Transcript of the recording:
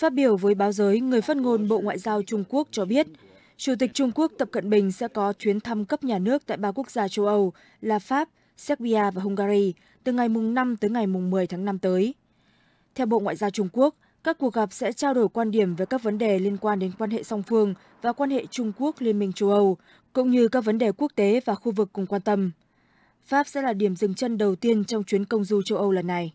Phát biểu với báo giới, người phát ngôn Bộ Ngoại giao Trung Quốc cho biết, Chủ tịch Trung Quốc Tập Cận Bình sẽ có chuyến thăm cấp nhà nước tại ba quốc gia châu Âu là Pháp, Serbia và Hungary từ ngày mùng 5 tới ngày mùng 10 tháng 5 tới. Theo Bộ Ngoại giao Trung Quốc, các cuộc gặp sẽ trao đổi quan điểm về các vấn đề liên quan đến quan hệ song phương và quan hệ Trung Quốc-Liên minh châu Âu, cũng như các vấn đề quốc tế và khu vực cùng quan tâm. Pháp sẽ là điểm dừng chân đầu tiên trong chuyến công du châu Âu lần này.